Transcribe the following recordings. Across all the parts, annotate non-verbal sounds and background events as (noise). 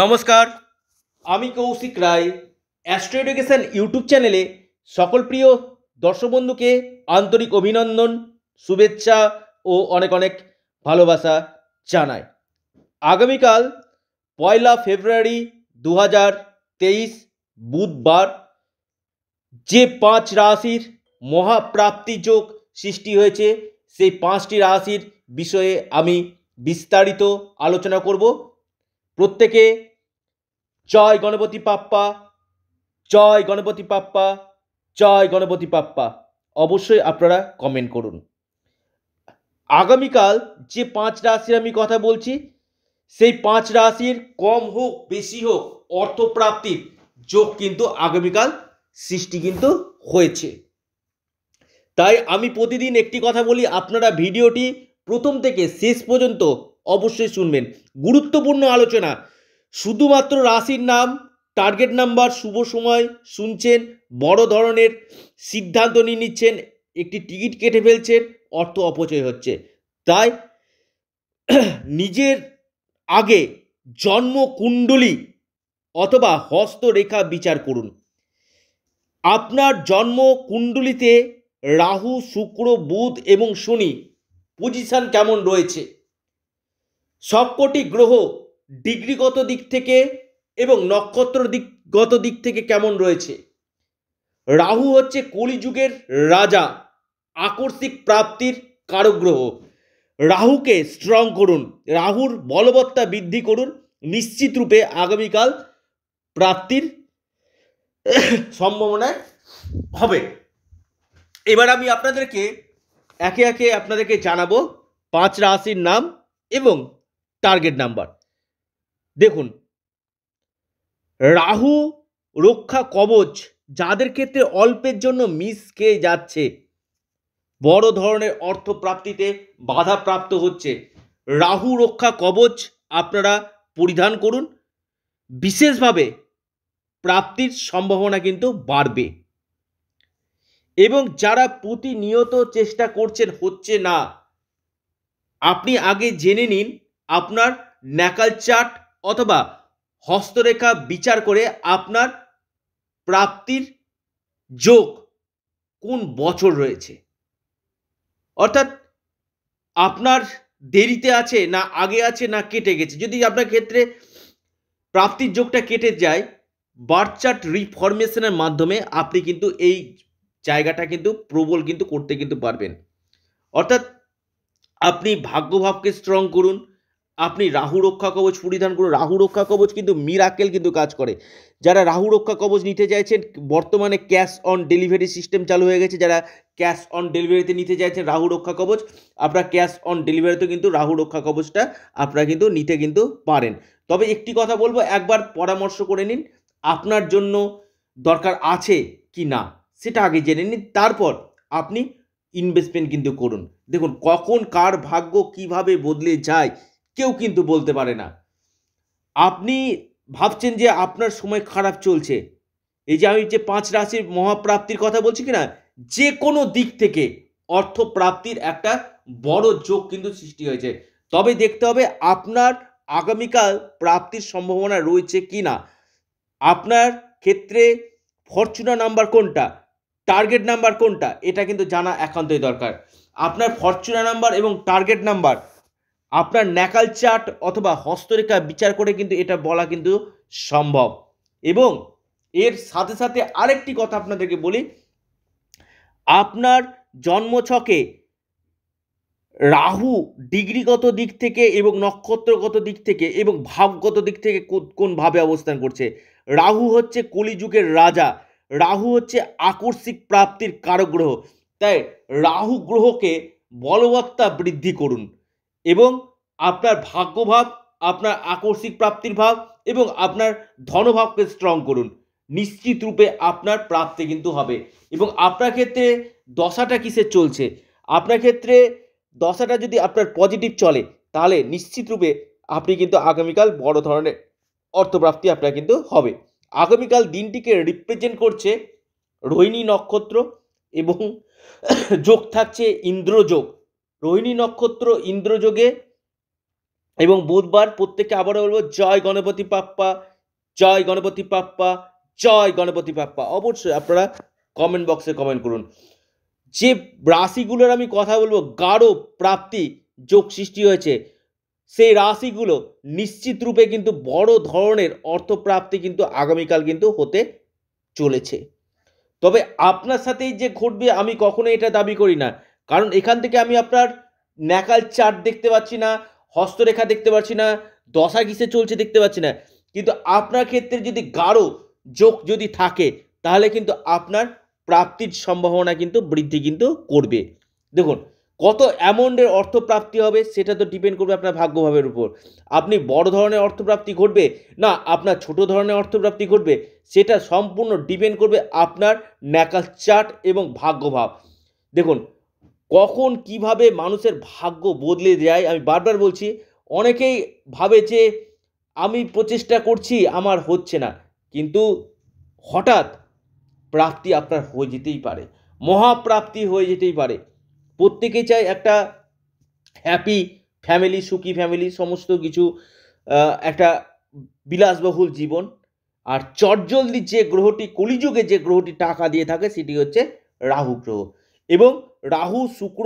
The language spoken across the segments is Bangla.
নমস্কার আমি Kaushik Roy astro education YouTube চ্যানেলে সকল প্রিয় বন্ধুকে আন্তরিক অভিনন্দন শুভেচ্ছা ও অনেক অনেক ভালোবাসা জানাই আগামীকাল পয়লা ফেব্রুয়ারি দু বুধবার যে পাঁচ রাশির মহাপ্রাপ্তি যোগ সৃষ্টি হয়েছে সেই পাঁচটি রাশির বিষয়ে আমি বিস্তারিত আলোচনা করব প্রত্যেকে জয় গণপতি পাপ্পা জয় গণপতি পাপ্পা জয় গণপতি পাপ্পা অবশ্যই আপনারা কমেন্ট করুন আগামীকাল যে পাঁচ রাশির আমি কথা বলছি সেই পাঁচ রাশির কম হোক বেশি হোক অর্থপ্রাপ্তির যোগ কিন্তু আগামীকাল সৃষ্টি কিন্তু হয়েছে তাই আমি প্রতিদিন একটি কথা বলি আপনারা ভিডিওটি প্রথম থেকে শেষ পর্যন্ত অবশ্যই শুনবেন গুরুত্বপূর্ণ আলোচনা শুধুমাত্র রাশির নাম টার্গেট নাম্বার শুভ সময় শুনছেন বড় ধরনের সিদ্ধান্ত নিয়ে নিচ্ছেন একটি টিকিট কেটে ফেলছেন অর্থ অপচয় হচ্ছে তাই (clears throat) নিজের আগে জন্মকুণ্ডলী অথবা হস্তরেখা বিচার করুন আপনার জন্মকুণ্ডলিতে রাহু শুক্র বুধ এবং শনি পজিশান কেমন রয়েছে সবকটি গ্রহ ডিগ্রিগত দিক থেকে এবং নক্ষত্র দিকগত দিক থেকে কেমন রয়েছে রাহু হচ্ছে কলিযুগের রাজা আকর্ষিক প্রাপ্তির কারগ্রহ রাহুকে স্ট্রং করুন রাহুর বলবত্তা বৃদ্ধি করুন নিশ্চিত রূপে আগামীকাল প্রাপ্তির সম্ভাবনায় হবে এবার আমি আপনাদেরকে একে একে আপনাদেরকে জানাবো পাঁচ রাশির নাম এবং টার্গেট নাম্বার দেখুন রাহু রক্ষা কবচ যাদের ক্ষেত্রে অল্পের জন্য মিস খেয়ে যাচ্ছে বড় ধরনের অর্থ প্রাপ্তিতে বাধা প্রাপ্ত হচ্ছে রাহু রক্ষা কবচ আপনারা পরিধান করুন বিশেষভাবে প্রাপ্তির সম্ভাবনা কিন্তু বাড়বে এবং যারা প্রতিনিয়ত চেষ্টা করছেন হচ্ছে না আপনি আগে জেনে নিন আপনার ন্যাকাল চার্ট অথবা হস্তরেখা বিচার করে আপনার প্রাপ্তির যোগ কোন বছর রয়েছে অর্থাৎ আপনার দেরিতে আছে না আগে আছে না কেটে গেছে যদি আপনার ক্ষেত্রে প্রাপ্তির যোগটা কেটে যায় বার্থ চার্ট রিফরমেশনের মাধ্যমে আপনি কিন্তু এই জায়গাটা কিন্তু প্রবল কিন্তু করতে কিন্তু পারবেন অর্থাৎ আপনি ভাগ্যভাবকে স্ট্রং করুন আপনি রাহু রক্ষা কবচ পরিধান করুন রাহু রক্ষা কবচ কিন্তু মিরাকেল কিন্তু কাজ করে যারা রাহু রক্ষা কবচ নিতে চাইছেন বর্তমানে ক্যাশ অন ডেলিভারি সিস্টেম চালু হয়ে গেছে যারা ক্যাশ অন ডেলিভারিতে নিতে চাইছেন রাহু রক্ষা কবচ আপনারা ক্যাশ অন ডেলিভারিতে কিন্তু রাহু রক্ষা কবচটা আপনারা কিন্তু নিতে কিন্তু পারেন তবে একটি কথা বলবো একবার পরামর্শ করে নিন আপনার জন্য দরকার আছে কি না সেটা আগে জেনে নিন তারপর আপনি ইনভেস্টমেন্ট কিন্তু করুন দেখুন কখন কার ভাগ্য কিভাবে বদলে যায় কেউ কিন্তু বলতে পারে না আপনি ভাবছেন যে আপনার সময় খারাপ চলছে এই যে আমি যে পাঁচ রাশির মহাপ্রাপ্তির কথা বলছি কিনা যে কোনো দিক থেকে অর্থ প্রাপ্তির একটা বড় যোগ কিন্তু সৃষ্টি হয়েছে তবে দেখতে হবে আপনার আগামীকাল প্রাপ্তির সম্ভাবনা রয়েছে কি না আপনার ক্ষেত্রে ফরচুনা নাম্বার কোনটা টার্গেট নাম্বার কোনটা এটা কিন্তু জানা একান্তই দরকার আপনার ফরচুনা নাম্বার এবং টার্গেট নাম্বার আপনার ন্যাকাল চার্ট অথবা হস্তরেখা বিচার করে কিন্তু এটা বলা কিন্তু সম্ভব এবং এর সাথে সাথে আরেকটি কথা আপনাদেরকে বলি আপনার জন্মছকে রাহু ডিগ্রিগত দিক থেকে এবং নক্ষত্রগত দিক থেকে এবং ভাবগত দিক থেকে কোন ভাবে অবস্থান করছে রাহু হচ্ছে কলিযুগের রাজা রাহু হচ্ছে আকস্মিক প্রাপ্তির কারক গ্রহ তাই রাহু গ্রহকে বলবত্তা বৃদ্ধি করুন এবং আপনার ভাগ্যভাব আপনার আকস্মিক প্রাপ্তির ভাব এবং আপনার ধনভাবকে স্ট্রং করুন নিশ্চিত রূপে আপনার প্রাপ্তি কিন্তু হবে এবং আপনার ক্ষেত্রে দশাটা কিসের চলছে আপনার ক্ষেত্রে দশাটা যদি আপনার পজিটিভ চলে তাহলে নিশ্চিত রূপে আপনি কিন্তু আগামীকাল বড় ধরনের অর্থপ্রাপ্তি আপনার কিন্তু হবে আগামীকাল দিনটিকে রিপ্রেজেন্ট করছে রোহিণী নক্ষত্র এবং যোগ থাকছে ইন্দ্রযোগ রোহিণী নক্ষত্র ইন্দ্রযোগে এবং বুধবার প্রত্যেককে আবারও বলবো জয় গণপতি পাপ্পা জয় গণপতি পাপ্পা জয় গণপতি পাপ্পা অবশ্যই আপনারা কমেন্ট বক্সে কমেন্ট করুন যে রাশিগুলোর আমি কথা বলবো গাঢ় প্রাপ্তি যোগ সৃষ্টি হয়েছে সেই রাশিগুলো নিশ্চিত রূপে কিন্তু বড় ধরনের অর্থপ্রাপ্তি কিন্তু আগামীকাল কিন্তু হতে চলেছে তবে আপনার সাথেই যে ঘটবে আমি কখনো এটা দাবি করি না কারণ এখান থেকে আমি আপনার ন্যাকাল চার্ট দেখতে পাচ্ছি না হস্তরেখা দেখতে পাচ্ছি না দশা কিসে চলছে দেখতে পাচ্ছি না কিন্তু আপনার ক্ষেত্রে যদি গাঢ় যোগ যদি থাকে তাহলে কিন্তু আপনার প্রাপ্তির সম্ভাবনা কিন্তু বৃদ্ধি কিন্তু করবে দেখুন কত অ্যামাউন্টের অর্থপ্রাপ্তি হবে সেটা তো ডিপেন্ড করবে আপনার ভাগ্যভাবের উপর আপনি বড় ধরনের অর্থপ্রাপ্তি ঘটবে না আপনার ছোট ধরনের অর্থপ্রাপ্তি ঘটবে সেটা সম্পূর্ণ ডিপেন্ড করবে আপনার ন্যাকাল চার্ট এবং ভাগ্যভাব দেখুন কখন কিভাবে মানুষের ভাগ্য বদলে যায় আমি বারবার বলছি অনেকেই ভাবে যে আমি প্রচেষ্টা করছি আমার হচ্ছে না কিন্তু হঠাৎ প্রাপ্তি আপনার হয়ে যেতেই পারে মহাপ্রাপ্তি হয়ে যেতেই পারে প্রত্যেকে চায় একটা হ্যাপি ফ্যামিলি সুখী ফ্যামিলি সমস্ত কিছু একটা বিলাসবহুল জীবন আর চটজলদি যে গ্রহটি কলিযুগে যে গ্রহটি টাকা দিয়ে থাকে সেটি হচ্ছে রাহু গ্রহ এবং রাহু শুক্র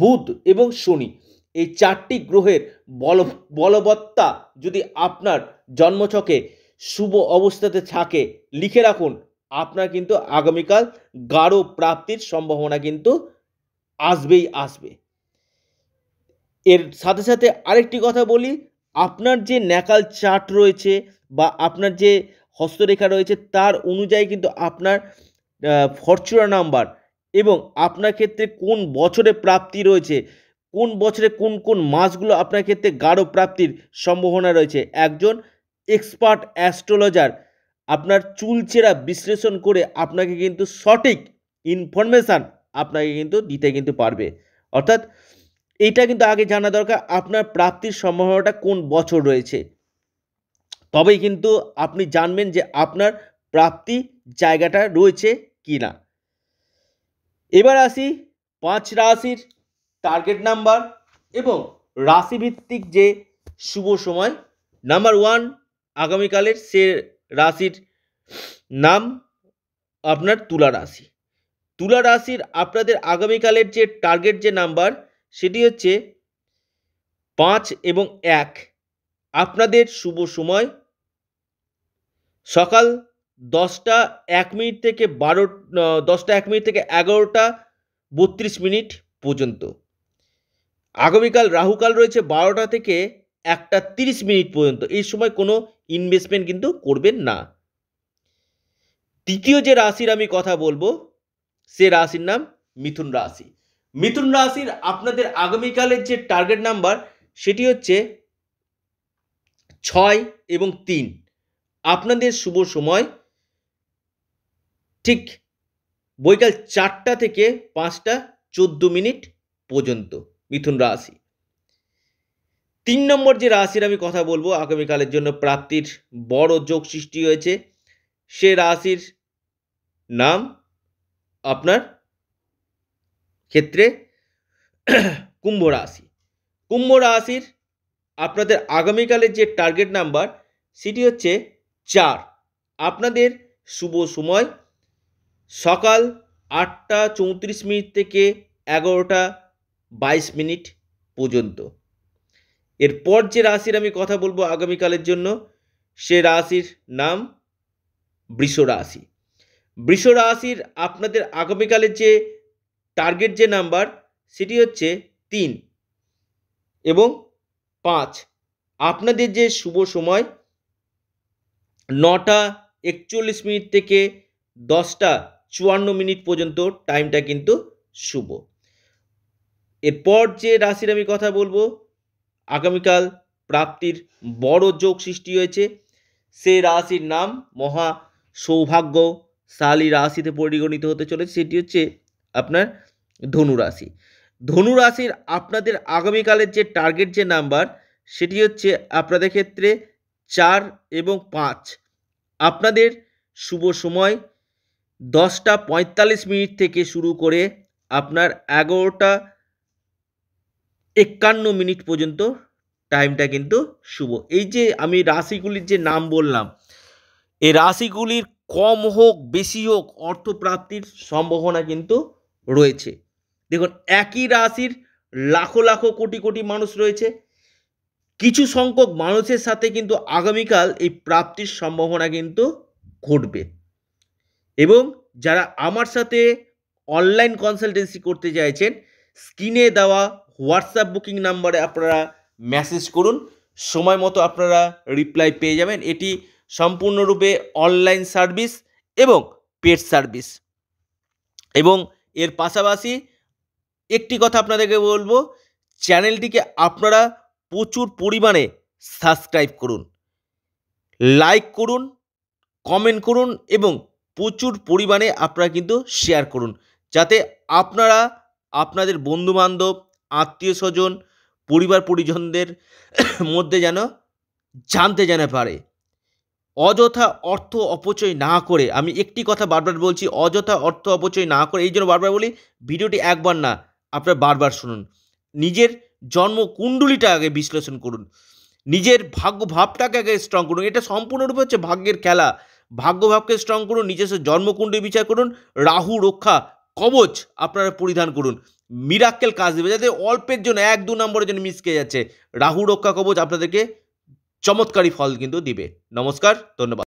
বুধ এবং শনি এই চারটি গ্রহের বল বলবত্তা যদি আপনার জন্মছকে শুভ অবস্থাতে থাকে লিখে রাখুন আপনার কিন্তু আগামীকাল গাঢ় প্রাপ্তির সম্ভাবনা কিন্তু আসবেই আসবে এর সাথে সাথে আরেকটি কথা বলি আপনার যে ন্যাকাল চার্ট রয়েছে বা আপনার যে হস্তরেখা রয়েছে তার অনুযায়ী কিন্তু আপনার ফরচুনা নাম্বার এবং আপনার ক্ষেত্রে কোন বছরে প্রাপ্তি রয়েছে কোন বছরে কোন কোন মাসগুলো আপনার ক্ষেত্রে গাঢ় প্রাপ্তির সম্ভাবনা রয়েছে একজন এক্সপার্ট অ্যাস্ট্রোলজার আপনার চুলচেরা বিশ্লেষণ করে আপনাকে কিন্তু সঠিক ইনফরমেশান আপনাকে কিন্তু দিতে কিন্তু পারবে অর্থাৎ এইটা কিন্তু আগে জানা দরকার আপনার প্রাপ্তির সম্ভাবনাটা কোন বছর রয়েছে তবেই কিন্তু আপনি জানবেন যে আপনার প্রাপ্তি জায়গাটা রয়েছে কি না এবার আসি পাঁচ রাশির টার্গেট নাম্বার এবং রাশিভিত্তিক যে শুভ সময় নাম্বার ওয়ান আগামীকালের সে রাশির নাম আপনার তুলা রাশি তুলা রাশির আপনাদের আগামীকালের যে টার্গেট যে নাম্বার সেটি হচ্ছে পাঁচ এবং এক আপনাদের শুভ সময় সকাল দশটা এক মিনিট থেকে বারো দশটা এক মিনিট থেকে এগারোটা বত্রিশ মিনিট পর্যন্ত আগামীকাল রাহুকাল রয়েছে বারোটা থেকে একটা তিরিশ মিনিট পর্যন্ত এই সময় কোনো ইনভেস্টমেন্ট কিন্তু করবেন না তৃতীয় যে রাশির আমি কথা বলবো সে রাশির নাম মিথুন রাশি মিথুন রাশির আপনাদের আগামীকালের যে টার্গেট নাম্বার সেটি হচ্ছে ছয় এবং তিন আপনাদের শুভ সময় ঠিক বৈকাল চারটা থেকে পাঁচটা চোদ্দ মিনিট পর্যন্ত মিথুন রাশি তিন নম্বর যে রাশির আমি কথা বলবো আগামীকালের জন্য প্রাপ্তির বড় যোগ সৃষ্টি হয়েছে সে রাশির নাম আপনার ক্ষেত্রে কুম্ভ রাশি কুম্ভ রাশির আপনাদের আগামীকালের যে টার্গেট নাম্বার সেটি হচ্ছে চার আপনাদের শুভ সময় সকাল আটটা চৌত্রিশ মিনিট থেকে এগারোটা বাইশ মিনিট পর্যন্ত এরপর যে রাশির আমি কথা বলবো আগামীকালের জন্য সে রাশির নাম বৃষ রাশি বৃষ রাশির আপনাদের আগামীকালের যে টার্গেট যে নাম্বার সেটি হচ্ছে তিন এবং পাঁচ আপনাদের যে শুভ সময় নটা একচল্লিশ মিনিট থেকে দশটা চুয়ান্ন মিনিট পর্যন্ত টাইমটা কিন্তু শুভ এরপর যে রাশির আমি কথা বলবো আগামীকাল প্রাপ্তির বড় যোগ সৃষ্টি হয়েছে সে রাশির নাম মহা সৌভাগ্য সৌভাগ্যশালী রাশিতে পরিগণিত হতে চলেছে সেটি হচ্ছে আপনার ধনু রাশি ধনু রাশির আপনাদের আগামীকালের যে টার্গেট যে নাম্বার সেটি হচ্ছে আপনাদের ক্ষেত্রে চার এবং পাঁচ আপনাদের শুভ সময় দশটা পঁয়তাল্লিশ মিনিট থেকে শুরু করে আপনার এগারোটা একান্ন মিনিট পর্যন্ত টাইমটা কিন্তু শুভ এই যে আমি রাশিগুলির যে নাম বললাম এই রাশিগুলির কম হোক বেশি হোক অর্থপ্রাপ্তির সম্ভাবনা কিন্তু রয়েছে দেখুন একই রাশির লাখো লাখো কোটি কোটি মানুষ রয়েছে কিছু সংখ্যক মানুষের সাথে কিন্তু আগামীকাল এই প্রাপ্তির সম্ভাবনা কিন্তু ঘটবে এবং যারা আমার সাথে অনলাইন কনসালটেন্সি করতে চাইছেন স্ক্রিনে দেওয়া হোয়াটসঅ্যাপ বুকিং নাম্বারে আপনারা মেসেজ করুন সময় মতো আপনারা রিপ্লাই পেয়ে যাবেন এটি সম্পূর্ণরূপে অনলাইন সার্ভিস এবং পেড সার্ভিস এবং এর পাশাপাশি একটি কথা আপনাদেরকে বলবো চ্যানেলটিকে আপনারা প্রচুর পরিমাণে সাবস্ক্রাইব করুন লাইক করুন কমেন্ট করুন এবং প্রচুর পরিমাণে আপনারা কিন্তু শেয়ার করুন যাতে আপনারা আপনাদের বন্ধুবান্ধব আত্মীয় স্বজন পরিবার পরিজনদের মধ্যে যেন জানতে জানে পারে অযথা অর্থ অপচয় না করে আমি একটি কথা বারবার বলছি অযথা অর্থ অপচয় না করে এই জন্য বারবার বলি ভিডিওটি একবার না আপনারা বারবার শুনুন নিজের জন্ম কুণ্ডলিটা আগে বিশ্লেষণ করুন নিজের ভাগ্য ভাবটাকে আগে স্ট্রং করুন এটা সম্পূর্ণরূপে হচ্ছে ভাগ্যের খেলা ভাগ্যভাবকে স্ট্রং করুন নিজস্ব জন্মকুণ্ডে বিচার করুন রাহু রক্ষা কবচ আপনারা পরিধান করুন মিরাক্কেল কাজ দেবে যাতে অল্পের জন্য এক দু নম্বরের জন্য মিসকে যাচ্ছে রাহু রক্ষা কবচ আপনাদেরকে চমৎকারী ফল কিন্তু দিবে নমস্কার ধন্যবাদ